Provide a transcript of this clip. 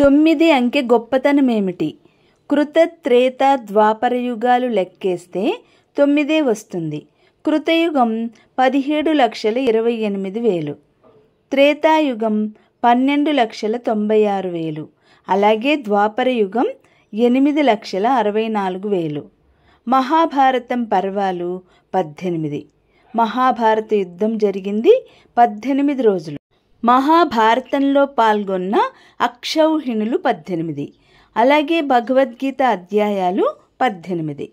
తొమ్మిది అంకె గొప్పతనమేమిటి కృత త్రేత ద్వాపరయుగాలు లెక్కేస్తే తొమ్మిదే వస్తుంది కృతయుగం పదిహేడు లక్షల ఇరవై ఎనిమిది వేలు త్రేతాయుగం పన్నెండు లక్షల తొంభై ఆరు వేలు అలాగే ద్వాపరయుగం ఎనిమిది లక్షల అరవై నాలుగు వేలు మహాభారతం పర్వాలు పద్దెనిమిది మహాభారత యుద్ధం జరిగింది పద్దెనిమిది రోజులు మహాభారతంలో పాల్గొన్న అక్షౌహిణులు పద్దెనిమిది అలాగే భగవద్గీత అధ్యాయాలు పద్దెనిమిది